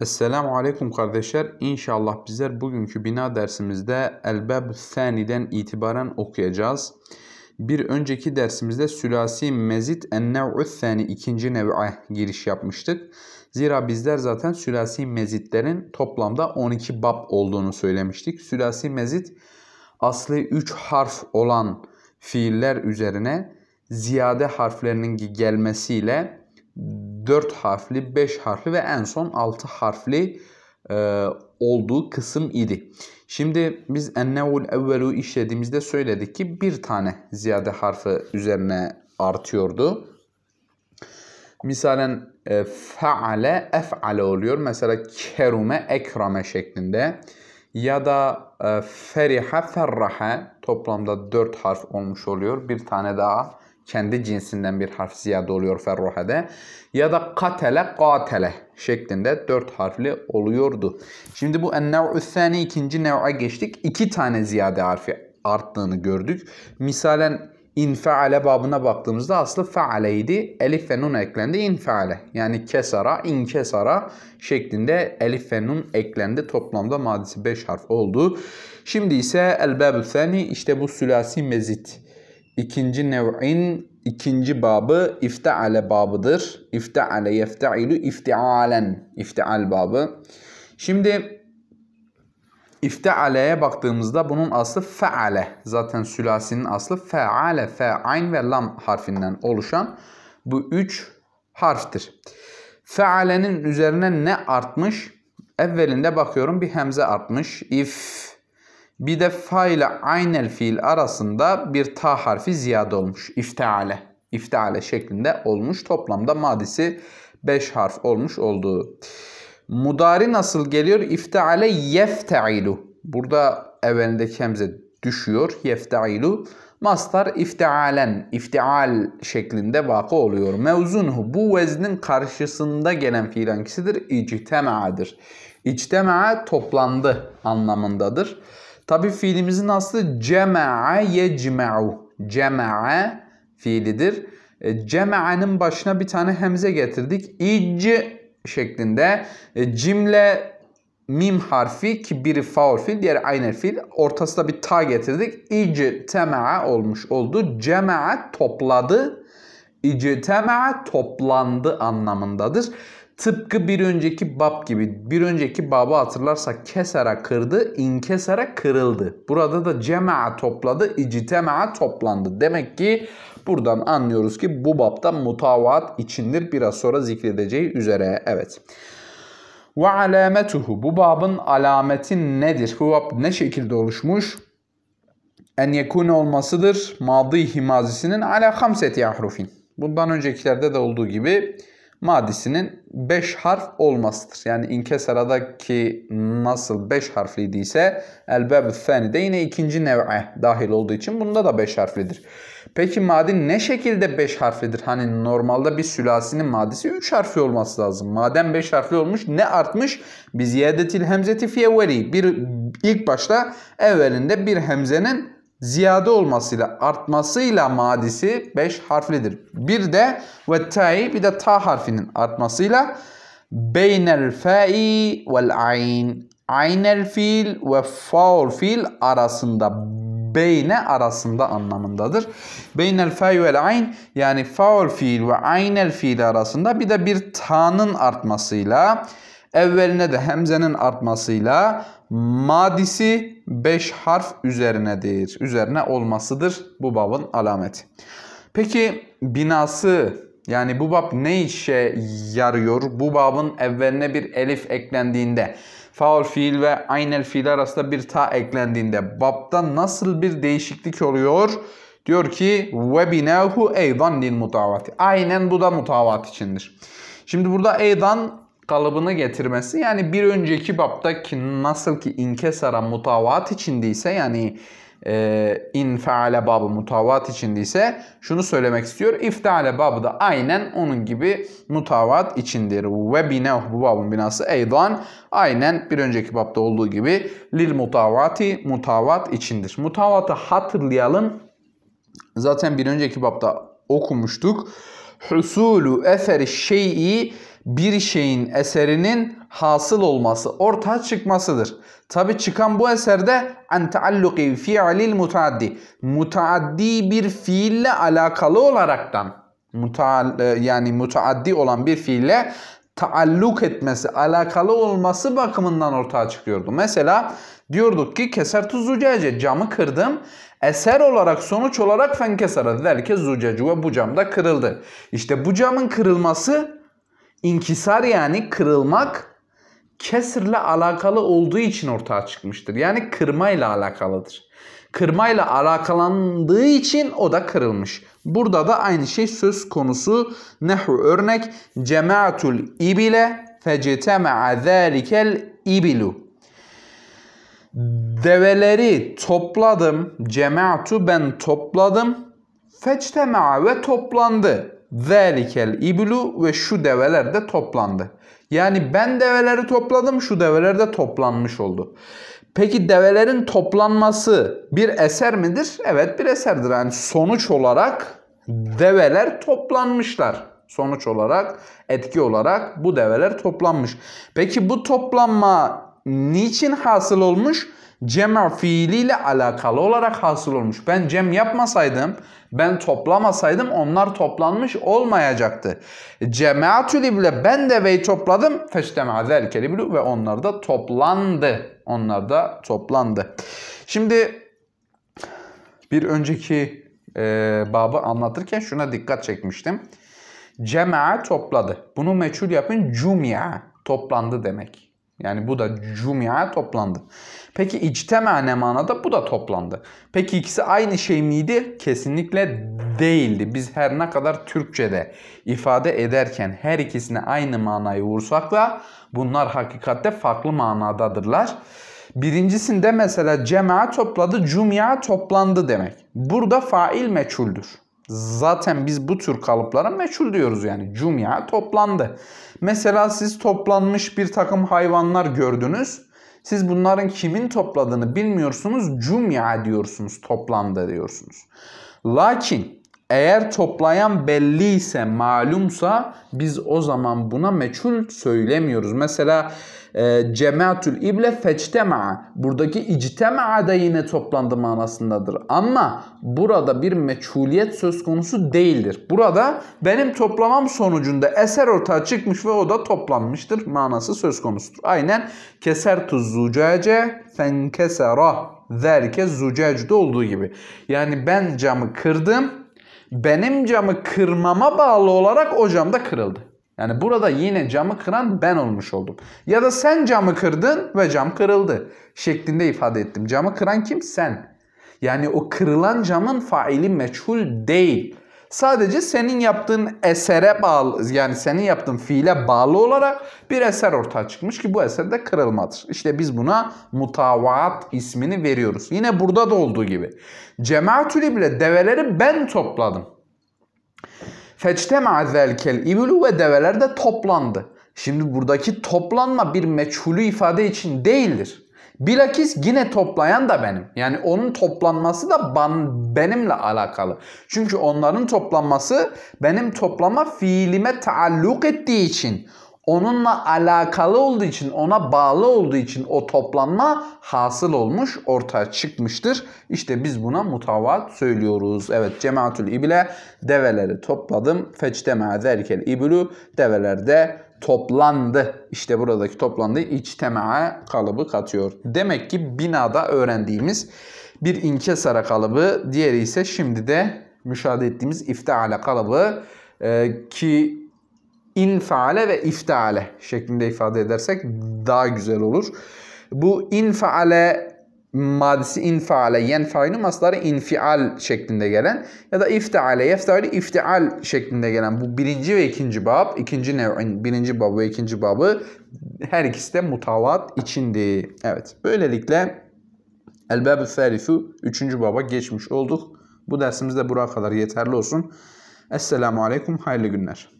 Esselamu Aleyküm kardeşler. İnşallah bizler bugünkü bina dersimizde Elbab-ı Thani'den itibaren okuyacağız. Bir önceki dersimizde Sülasi Mezit Ennev'ü Thani ikinci nev'e giriş yapmıştık. Zira bizler zaten Sülasi Mezitlerin toplamda 12 bab olduğunu söylemiştik. Sülasi Mezit aslı 3 harf olan fiiller üzerine ziyade harflerinin gelmesiyle 4 harfli, 5 harfli ve en son 6 harfli e, olduğu kısım idi. Şimdi biz ennevul evvelu işlediğimizde söyledik ki bir tane ziyade harfi üzerine artıyordu. Misalen e, faale ef'ale oluyor. Mesela kerume ekrame şeklinde. Ya da e, feriha ferraha toplamda 4 harf olmuş oluyor. Bir tane daha kendi cinsinden bir harf ziyade oluyor ferruhede. Ya da katele katele şeklinde dört harfli oluyordu. Şimdi bu ennev'ü thani ikinci nev'a geçtik. İki tane ziyade harfi arttığını gördük. Misalen infeale babına baktığımızda aslı faaleydi. Elif ve nun eklendi infeale. Yani kesara, inkesara şeklinde elif ve nun eklendi. Toplamda madisi beş harf oldu. Şimdi ise elbabü thani işte bu sülasi mezit ikinci nev'in ikinci babı ifteale babıdır. İfteale yefteilu iftialen. İftial babı. Şimdi iftealeye baktığımızda bunun aslı feale. Zaten sülasinin aslı feale, fe'ayn ve lam harfinden oluşan bu üç harftir. Fealenin üzerine ne artmış? Evvelinde bakıyorum bir hemze artmış. İf bir defa fa ile aynel fiil arasında bir ta harfi ziyade olmuş. İfteale. İfteale şeklinde olmuş. Toplamda madisi 5 harf olmuş olduğu. Mudari nasıl geliyor? İfteale yefteilu. Burada evvelindeki hemze düşüyor. Yefteilu. Mastar iftialen, iftial şeklinde vakı oluyor. Mevzunhu bu veznin karşısında gelen fiil hangisidir? İctema'dır. İctema'a toplandı anlamındadır. Tabi fiilimizin aslı cema'a yecme'u. Cema'a fiilidir. E, cema'nın başına bir tane hemze getirdik. İc şeklinde e, cimle mim harfi ki biri faul fiil diğeri aynel fiil. Ortasında bir ta getirdik. İc tema'a olmuş oldu. Cema'a topladı. İc tema'a toplandı anlamındadır. Tıpkı bir önceki bab gibi. Bir önceki babı hatırlarsa kesera kırdı, inkesera kırıldı. Burada da cema'a topladı, icitema'a toplandı. Demek ki buradan anlıyoruz ki bu babda mutavaat içindir. Biraz sonra zikredeceği üzere. Evet. Ve alametuhu. Bu babın alameti nedir? Bu bab ne şekilde oluşmuş? En yekun olmasıdır. Madi himazisinin ala hamseti ahrufin. Bundan öncekilerde de olduğu gibi madisinin 5 harf olmasıdır. Yani inkesaradaki nasıl 5 harfliydiyse elbab-ı de yine ikinci nev'e dahil olduğu için bunda da 5 harflidir. Peki madi ne şekilde 5 harflidir? Hani normalde bir sülasinin madisi 3 harfli olması lazım. Madem 5 harfli olmuş ne artmış? Biz yedetil hemzeti fiyevveli. Bir, ilk başta evvelinde bir hemzenin ziyade olmasıyla artmasıyla madisi 5 harflidir. Bir de ve ta'i bir de ta harfinin artmasıyla beynel fa'i vel ayn aynel fiil ve faul fiil arasında beyne arasında anlamındadır. Beynel fa'i vel ayn yani faul fiil ve aynel fiil arasında bir de bir ta'nın artmasıyla Evveline de hemzenin artmasıyla madisi 5 harf üzerinedir. Üzerine olmasıdır bu babın alameti. Peki binası yani bu bab ne işe yarıyor? Bu babın evveline bir elif eklendiğinde, faul fiil ve aynel fiil arasında bir ta eklendiğinde babda nasıl bir değişiklik oluyor? Diyor ki ve binahu eydan lil mutavati. Aynen bu da mutavat içindir. Şimdi burada eydan Kalıbını getirmesi yani bir önceki baptaki nasıl ki inkesara mutavat içindeyse yani e, infaale babı mutavat içindeyse şunu söylemek istiyor. İftale babı da aynen onun gibi mutavat içindir. Ve bine bu babın binası eydan aynen bir önceki babda olduğu gibi lil mutavati mutavat içindir. Mutavatı hatırlayalım. Zaten bir önceki babda okumuştuk. Husulu eseri şey'i bir şeyin eserinin hasıl olması, ortaya çıkmasıdır. Tabi çıkan bu eserde en taalluki fi'lil mutaaddi. Mutaaddi bir fiille alakalı olaraktan muta, e, yani mutaaddi olan bir fiille taalluk etmesi, alakalı olması bakımından ortaya çıkıyordu. Mesela diyorduk ki keser tuzucece camı kırdım Eser olarak sonuç olarak fenkesara zelke zucecu ve bu cam da kırıldı. İşte bu camın kırılması inkisar yani kırılmak kesirle alakalı olduğu için ortaya çıkmıştır. Yani kırmayla alakalıdır. Kırmayla alakalandığı için o da kırılmış. Burada da aynı şey söz konusu. Nehu örnek cemaatul ibile fecetema'a zâlikel ibilu. Develeri topladım. Cemaatu ben topladım. Fectema ve toplandı. Zelikel iblu ve şu develer de toplandı. Yani ben develeri topladım şu develer de toplanmış oldu. Peki develerin toplanması bir eser midir? Evet bir eserdir. Yani sonuç olarak develer toplanmışlar. Sonuç olarak, etki olarak bu develer toplanmış. Peki bu toplanma niçin hasıl olmuş? Cema fiiliyle alakalı olarak hasıl olmuş. Ben cem yapmasaydım, ben toplamasaydım onlar toplanmış olmayacaktı. Cemaatül ible ben de deveyi topladım. Feştema zelkel iblu ve onlar da toplandı. Onlar da toplandı. Şimdi bir önceki e, babı anlatırken şuna dikkat çekmiştim. Cema'a topladı. Bunu meçhul yapın. Cumya toplandı demek. Yani bu da cumia toplandı. Peki içtemane manada bu da toplandı. Peki ikisi aynı şey miydi? Kesinlikle değildi. Biz her ne kadar Türkçe'de ifade ederken her ikisine aynı manayı vursak da bunlar hakikatte farklı manadadırlar. Birincisinde mesela cemaat topladı, cumia toplandı demek. Burada fail meçhuldür. Zaten biz bu tür kalıplara meçhul diyoruz yani. Cumya toplandı. Mesela siz toplanmış bir takım hayvanlar gördünüz. Siz bunların kimin topladığını bilmiyorsunuz. Cumya diyorsunuz, toplandı diyorsunuz. Lakin eğer toplayan belli ise, malumsa biz o zaman buna meçhul söylemiyoruz. Mesela e, cemaatül ible fectema'a. Buradaki ictema'a da yine toplandı manasındadır. Ama burada bir meçhuliyet söz konusu değildir. Burada benim toplamam sonucunda eser ortaya çıkmış ve o da toplanmıştır manası söz konusudur. Aynen keser tuz zucace fenkesera zerke zucacda olduğu gibi. Yani ben camı kırdım benim camı kırmama bağlı olarak o cam da kırıldı. Yani burada yine camı kıran ben olmuş oldum. Ya da sen camı kırdın ve cam kırıldı şeklinde ifade ettim. Camı kıran kim? Sen. Yani o kırılan camın faili meçhul değil. Sadece senin yaptığın esere bağlı yani senin yaptığın fiile bağlı olarak bir eser ortaya çıkmış ki bu eser de kırılmadır. İşte biz buna mutavaat ismini veriyoruz. Yine burada da olduğu gibi. Cemaatül ible develeri ben topladım. Fectema zelkel iblu ve develer de toplandı. Şimdi buradaki toplanma bir meçhulü ifade için değildir. Bilakis yine toplayan da benim. Yani onun toplanması da ban, benimle alakalı. Çünkü onların toplanması benim toplama fiilime taalluk ettiği için onunla alakalı olduğu için, ona bağlı olduğu için o toplanma hasıl olmuş, ortaya çıkmıştır. İşte biz buna mutavat söylüyoruz. Evet, cemaatül ibile develeri topladım. Fectema zerkel ibülü develerde de toplandı. İşte buradaki toplandı içtema'a kalıbı katıyor. Demek ki binada öğrendiğimiz bir inkesara kalıbı, diğeri ise şimdi de müşahede ettiğimiz ifteale kalıbı e, ki infale ve ifteale şeklinde ifade edersek daha güzel olur. Bu infale madisi infale, yenfailin masları infial şeklinde gelen ya da ifteale, yefteale, iftial şeklinde gelen bu birinci ve ikinci bab, ikinci nev'in birinci babı ve ikinci babı her ikisi de mutavat içindi. Evet, böylelikle Elbab-ı üçüncü 3. baba geçmiş olduk. Bu dersimizde buraya kadar yeterli olsun. Esselamu Aleyküm, hayırlı günler.